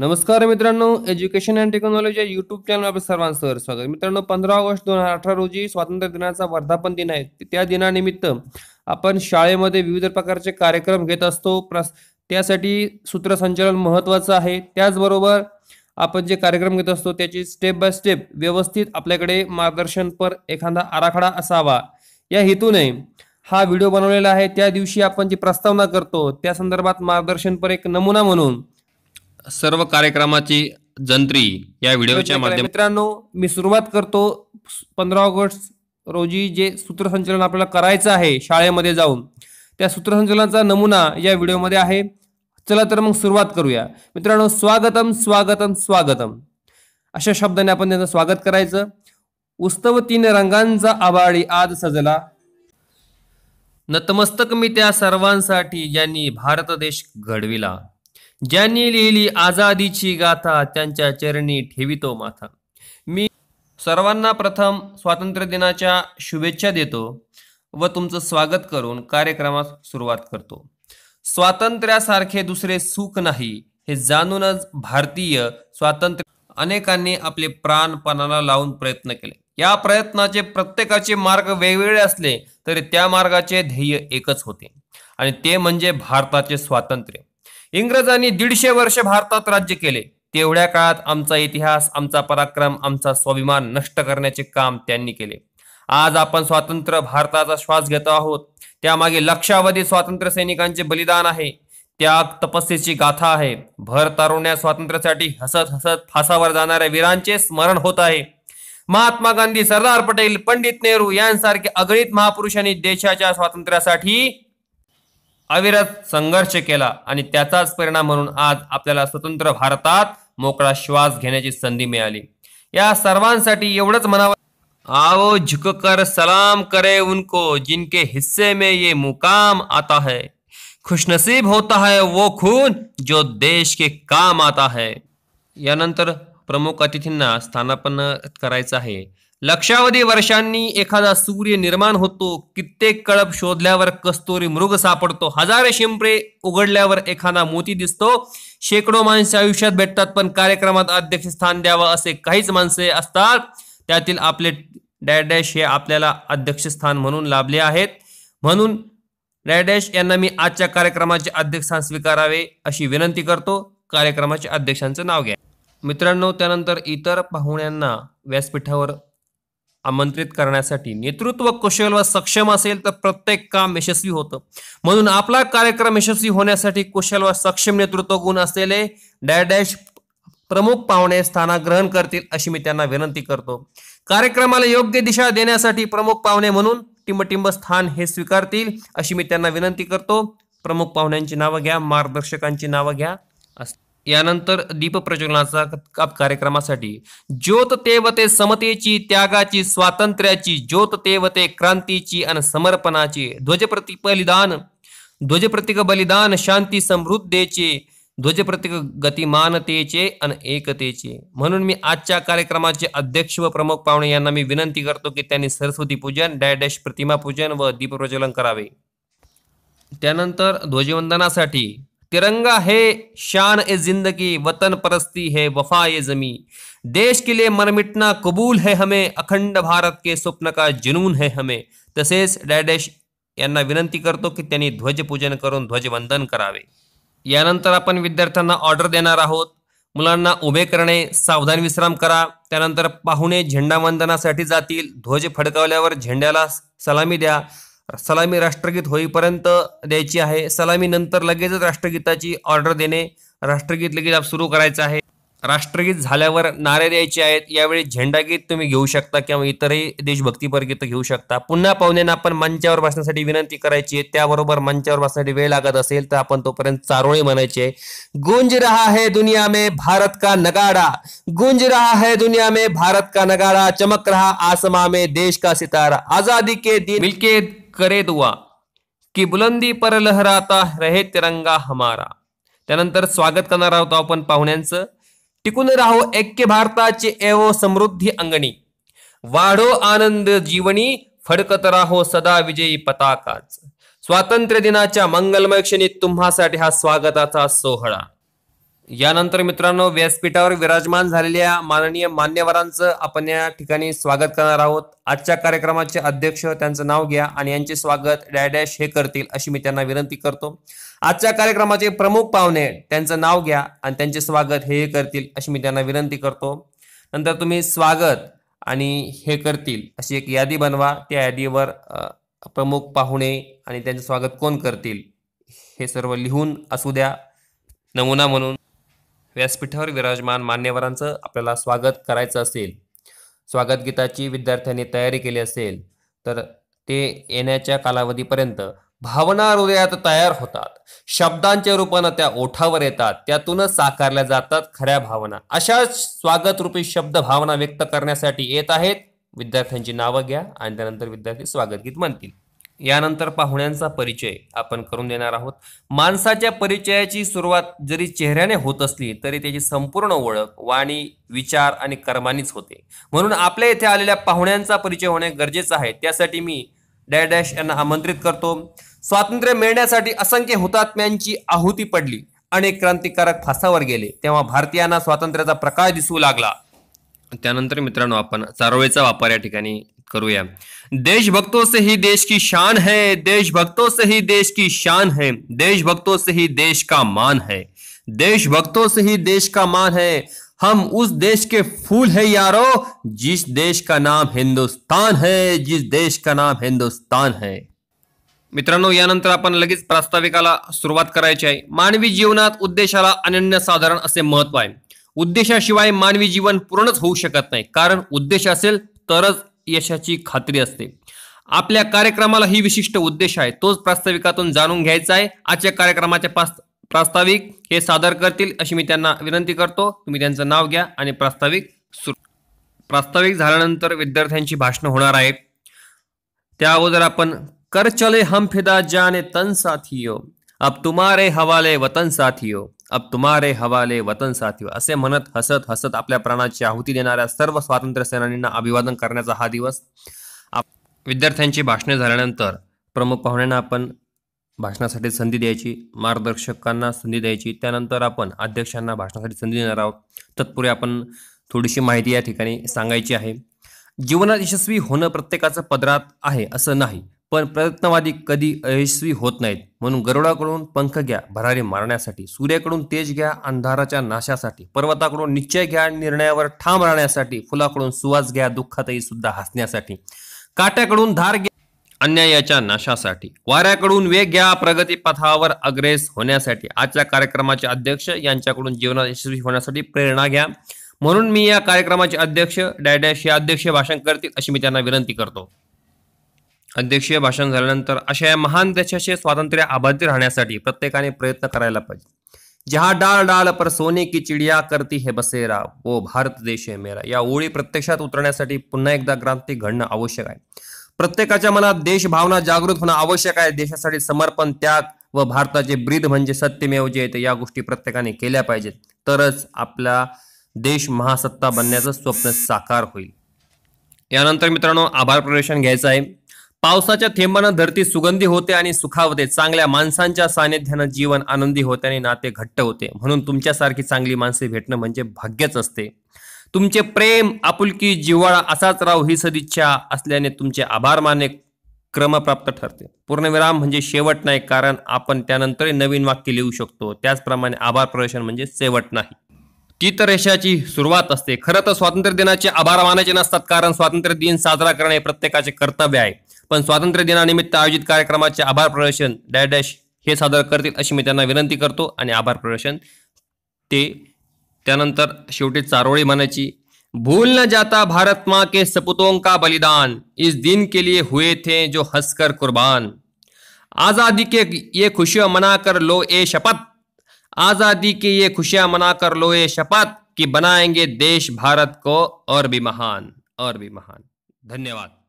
नमस्कार मित्रांनो education and technology या युट्यूब चॅनल आपल्या सर स्वागत मित्रांनो पंधरा ऑगस्ट दोन हजार अठरा रोजी स्वातंत्र्य दिनाचा वर्धापन दिन आहे त्या दिनानिमित्त आपण शाळेमध्ये विविध प्रकारचे कार्यक्रम घेत असतो प्रस त्यासाठी सूत्रसंचालन महत्त्वाचं आहे त्याचबरोबर आपण जे कार्यक्रम घेत असतो त्याची स्टेप बाय स्टेप व्यवस्थित आपल्याकडे मार्गदर्शनपर एखादा आराखडा असावा या हेतूने हा व्हिडिओ बनवलेला आहे त्या दिवशी आपण जी प्रस्तावना करतो त्या संदर्भात मार्गदर्शनपर एक नमुना म्हणून सर्व कार्यक्रमाची जंत्री या व्हिडिओच्या माध्यम मित्रांनो मी सुरुवात करतो पंधरा ऑगस्ट रोजी जे सूत्रसंचलन आपल्याला करायचं आहे शाळेमध्ये जाऊन त्या सूत्रसंचलनाचा नमुना या व्हिडिओमध्ये आहे चला तर मग सुरुवात करूया मित्रांनो स्वागतम स्वागतम स्वागतम अशा शब्दाने आपण त्यांचं स्वागत करायचं उत्सव तीन रंगांचा आबाळी आज सजला नतमस्तक मी त्या सर्वांसाठी यांनी भारत देश घडविला ज्यांनी लिहिली आझादीची गाथा त्यांच्या चरणी ठेवितो माथा मी सर्वांना प्रथम स्वातंत्र्य दिनाच्या शुभेच्छा देतो व तुमचं स्वागत करून कार्यक्रमास सुरुवात करतो स्वातंत्र्यासारखे दुसरे सुख नाही हे जाणूनच भारतीय स्वातंत्र्य अनेकांनी आपले प्राणपणाला लावून प्रयत्न केले या प्रयत्नाचे प्रत्येकाचे मार्ग वेगवेगळे असले तरी त्या मार्गाचे ध्येय एकच होते आणि ते म्हणजे भारताचे स्वातंत्र्य इंग्रजांनी दीडशे वर्ष भारतात राज्य केले तेवढ्या काळात आमचा इतिहास आमचा पराक्रम आमचा स्वाभिमान नष्ट करण्याचे काम त्यांनी केले आज आपण स्वातंत्र्य भारताचा श्वास घेतो आहोत त्यामागे लक्षावधी स्वातंत्र्य सैनिकांचे बलिदान आहे त्याग तपस्येची गाथा आहे भर तारुण्या स्वातंत्र्यासाठी हसत हसत फासावर जाणाऱ्या वीरांचे स्मरण होत आहे महात्मा गांधी सरदार पटेल पंडित नेहरू यांसारखे अगणित महापुरुषांनी देशाच्या स्वातंत्र्यासाठी अविरत संघर्ष केला आणि त्याचाच परिणाम म्हणून आज आपल्याला स्वतंत्र भारतात मोकळा श्वास घेण्याची संधी मिळाली या सर्वांसाठी एवढंच म्हणावं आओ कर सलाम करे उनको जिनके हिस्से में ये मुकाम आता है खुशनसीब होता है वो खून जो देश के काम आता है यानंतर प्रमुख अतिथींना स्थानापन्न करायचं आहे लक्षावधी वर्षांनी एखादा सूर्य निर्माण होतो कित्येक कळप शोधल्यावर कस्तुरी मृग सापडतो हजारे शिंपरे उघडल्यावर एखादा मोती दिसतो शेकडो माणसे आयुष्यात भेटतात पण कार्यक्रमात अध्यक्ष स्थान द्यावं असे काहीच माणसे असतात त्यातील आपले डॅडॅश हे आपल्याला अध्यक्षस्थान म्हणून लाभले आहेत म्हणून डॅडॅश यांना मी आजच्या कार्यक्रमाचे अध्यक्षस्थान स्वीकारावे अशी विनंती करतो कार्यक्रमाचे अध्यक्षांचं नाव घ्या मित्रांनो त्यानंतर इतर पाहुण्यांना व्यासपीठावर आमंत्रित करण्यासाठी नेतृत्व कुशल व सक्षम असेल तर प्रत्येक काम यशस्वी होतं म्हणून आपला कार्यक्रम यशस्वी होण्यासाठी कुशल व सक्षम नेतृत्व गुण असलेले डॅश डॅश प्रमुख पाहुणे ग्रहण करतील अशी मी त्यांना विनंती करतो कार्यक्रमाला योग्य दिशा देण्यासाठी प्रमुख पाहुणे म्हणून टिंबटिंब स्थान हे स्वीकारतील अशी मी त्यांना विनंती करतो प्रमुख पाहुण्यांची नावं घ्या मार्गदर्शकांची नावं घ्या यानंतर दीपप्रज्वलनाचा कार्यक्रमासाठी ज्योत तेवते समतेची त्यागाची स्वातंत्र्याची ज्योत तेवते क्रांतीची आणि समर्पणाची ध्वजप्रतीक बलिदान ध्वजप्रतीक बलिदान शांती समृद्धेचे ध्वजप्रतीक गतिमानतेचे आणि एकतेचे म्हणून मी आजच्या कार्यक्रमाचे अध्यक्ष व प्रमुख पाहुणे यांना मी विनंती करतो की त्यांनी सरस्वती पूजन डॅडॅश डॅश प्रतिमा पूजन व दीपप्रज्वलन करावे त्यानंतर ध्वजवंदनासाठी तिरंगा हे शान ए जिंदगी वतन परस्ती है वफा ये जमी देश के लिए मन मिटना कबूल है हमें अखंड भारत के स्वप्न का जुनून है हमें तसेच डॅडेश यांना विनंती करतो की त्यांनी ध्वजपूजन करून ध्वजवंदन करावे यानंतर आपण विद्यार्थ्यांना ऑर्डर देणार आहोत मुलांना उभे करणे सावधान विश्राम करा त्यानंतर पाहुणे झेंडा वंदनासाठी जातील ध्वज फडकावल्यावर झेंड्याला सलामी द्या सलामी राष्ट्रगीत होईपर्यंत द्यायची आहे सलामी नंतर लगेचच राष्ट्रगीताची ऑर्डर देणे राष्ट्रगीत लगेच आप सुरू करायचं आहे राष्ट्रगीत झाल्यावर नारे द्यायचे आहेत यावेळी झेंडागीत तुम्ही घेऊ शकता किंवा इतरही देशभक्तीपर गीत घेऊ शकता पुन्हा पाहुण्यांना आपण मंचावर बसण्यासाठी विनंती करायची आहे त्याबरोबर मंचावर बसण्यासाठी वेळ लागत असेल तर आपण तोपर्यंत चारोळी म्हणायचे गुंज रहा है दुनिया में भारत का नगाडा गुंज रहा है दुनिया में भारत का नगाडा चमक रहा आसमा में देश का सितारा आजादी के दिन मिलके करे दुआ की बुलंदी पर लहराता रहे तिरंगा हमारा त्यानंतर स्वागत करणार आहोत आपण पाहुण्यांचं टिकून राहो ऐक्य भारताचे एवो समृद्धी अंगणी वाढो आनंद जीवनी फडकत राहो सदा विजयी पताकाच स्वातंत्र्य दिनाच्या मंगलमय क्षणी तुम्हासाठी हा स्वागताचा सोहळा यानंतर मित्रांनो व्यासपीठावर विराजमान झालेल्या माननीय मान्यवरांचं आपण या ठिकाणी स्वागत करणार आहोत आजच्या कार्यक्रमाचे अध्यक्ष त्यांचं नाव घ्या आणि यांचे स्वागत डॅश हे करतील अशी मी त्यांना विनंती करतो आजच्या कार्यक्रमाचे प्रमुख पाहुणे त्यांचं नाव घ्या आणि त्यांचे स्वागत हे करतील अशी मी त्यांना विनंती करतो नंतर तुम्ही स्वागत आणि हे करतील अशी एक यादी बनवा त्या यादीवर प्रमुख पाहुणे आणि त्यांचं स्वागत कोण करतील हे सर्व लिहून असू द्या नमुना म्हणून व्यासपीठावर विराजमान मान्यवरांचं आपल्याला स्वागत करायचं असेल स्वागत गीताची विद्यार्थ्यांनी तयारी केली असेल तर ते येण्याच्या कालावधीपर्यंत भावना हृदयात तयार होतात शब्दांच्या रूपानं त्या ओठावर येतात त्यातूनच साकारल्या जातात खऱ्या भावना अशा स्वागतरूपी शब्द भावना व्यक्त करण्यासाठी येत आहेत विद्यार्थ्यांची नावं घ्या आणि त्यानंतर विद्यार्थी स्वागत गीत म्हणतील यानंतर पाहुण्यांचा परिचय आपण करून देणार आहोत माणसाच्या परिचयाची सुरुवात जरी चेहऱ्याने होत असली तरी त्याची संपूर्ण ओळख वाणी विचार आणि कर्मानीच होते म्हणून आपल्या इथे आलेल्या पाहुण्यांचा परिचय होणे गरजेचं आहे त्यासाठी मी डॅ डॅश यांना आमंत्रित करतो स्वातंत्र्य मिळण्यासाठी असंख्य हुतात्म्यांची आहुती पडली अनेक क्रांतिकारक फासावर गेले तेव्हा भारतीयांना स्वातंत्र्याचा प्रकाश दिसू लागला त्यानंतर मित्रांनो आपण चारोळीचा वापर या ठिकाणी या देशभक्तों से ही देश की शान है देशभक्तों से ही देश की शान है देशभक्तों से ही देश का मान है देशभक्तों से ही देश का मान है हम उस देश के फूल है यारो जिस देश का नाम हिंदुस्तान है जिस देश का नाम हिंदुस्तान है मित्रों यानंतर आपण प्रास्ताविकाला सुरुआत करायची मानवी जीवनात उद्देशाला साधारण असे महत्व है उद्देशाशिवाय मानवी जीवन पूर्ण हो कारण उद्देश्य यशाची खात्री असते आपल्या कार्यक्रमाला ही विशिष्ट उद्देश आहे तोच प्रास्ताविकातून जाणून घ्यायचा आहे आजच्या कार्यक्रमाचे प्रास्ताविक हे सादर करतील अशी मी त्यांना विनंती करतो तुम्ही त्यांचं नाव घ्या आणि प्रास्ताविक सुरू प्रास्ताविक झाल्यानंतर विद्यार्थ्यांची भाषणं होणार आहे त्या अगोदर आपण कर चले हम फिदा जाने तन साथियो अब तुम्हारे हवाले वतन साथियो अब तुम्हारे हवाले वतन साथी असे म्हणत हसत हसत आपल्या प्राणाची आहुती देणाऱ्या सर्व स्वातंत्र्य सेनानींना अभिवादन करण्याचा हा दिवस विद्यार्थ्यांची भाषणे झाल्यानंतर प्रमुख पाहुण्यांना आपण भाषणासाठी संधी द्यायची मार्गदर्शकांना संधी द्यायची त्यानंतर आपण अध्यक्षांना भाषणासाठी संधी देणार आहोत तत्पूर्वी आपण थोडीशी माहिती या ठिकाणी सांगायची आहे जीवनात यशस्वी होणं प्रत्येकाचं पदरात आहे असं नाही पण प्रयत्नवादी कधी अयशस्वी होत नाहीत म्हणून गरुडाकडून पंख घ्या भरारी मारण्यासाठी सूर्याकडून तेज घ्या अंधाराच्या नाशासाठी पर्वताकडून निश्चय घ्या निर्णयावर ठाम राहण्यासाठी फुलाकडून सुवास घ्या दुःखातही सुद्धा हसण्यासाठी काट्याकडून धार घ्या अन्यायाच्या नाशासाठी वाऱ्याकडून वेग घ्या प्रगती पथावर अग्रेस होण्यासाठी आजच्या कार्यक्रमाचे अध्यक्ष यांच्याकडून जीवनात यशस्वी होण्यासाठी प्रेरणा घ्या म्हणून मी या कार्यक्रमाचे अध्यक्ष डॅडॅश या अध्यक्ष भाषण करतील अशी मी त्यांना विनंती करतो अध्यक्षीय भाषण झाल्यानंतर अशा या महान देशाचे स्वातंत्र्य आबाधित राहण्यासाठी प्रत्येकाने प्रयत्न करायला पाहिजे जहा डाळ डाळ पर सोने की चिडिया करती हे बसेरा वो भारत देश आहे मेरा या ओळी प्रत्यक्षात उतरण्यासाठी पुन्हा एकदा क्रांती घडणं आवश्यक आहे प्रत्येकाच्या मनात देशभावना जागृत होणं आवश्यक आहे देशासाठी समर्पण त्याग व भारताचे ब्रीद म्हणजे सत्यमेव जयते या गोष्टी प्रत्येकाने केल्या पाहिजेत तरच आपला देश महासत्ता बनण्याचं स्वप्न साकार होईल यानंतर मित्रांनो आभार प्रदर्शन घ्यायचं आहे पावसाच्या थेंबानं धरती सुगंधी होते आणि सुखावते चांगल्या माणसांच्या सानिध्यानं जीवन आनंदी होते आणि नाते घट्ट होते म्हणून तुमच्यासारखी चांगली माणसे भेटणं म्हणजे भाग्यच असते तुमचे प्रेम आपुलकी जिव्हाळा असाच राव ही सदिच्छा असल्याने तुमचे आभार मानणे क्रमप्राप्त ठरते पूर्णविराम म्हणजे शेवट नाही कारण आपण त्यानंतर नवीन वाक्य लिहू शकतो त्याचप्रमाणे आभार प्रदर्शन म्हणजे शेवट नाही चितरेषाची सुरुवात असते खरं तर स्वातंत्र्य दिनाचे आभार मानायचे नसतात कारण स्वातंत्र्य दिन साजरा करणे प्रत्येकाचे कर्तव्य आहे स्वतंत्र स्वातंत्र्य दिनानिमित्त आयोजित कार्यक्रमाचे आभार प्रदर्शन डॅश डॅश सादर करते अशी मी विनंती करते आभार प्रदर्शन ते शेवटी शेवटी मना म्हणायची भूल न जाता भारत माँ के सपुतों का बलिदान इस दिन के लिए हुए थे जो हंसकर कुर्बान आज़ादी के ये खुशियां मना कर लो ए शपथ आज़ादी के ये खुशियां मना कर लो ए शपथ कि बनाएंगे देश भारत को और भी महान और भी महान धन्यवाद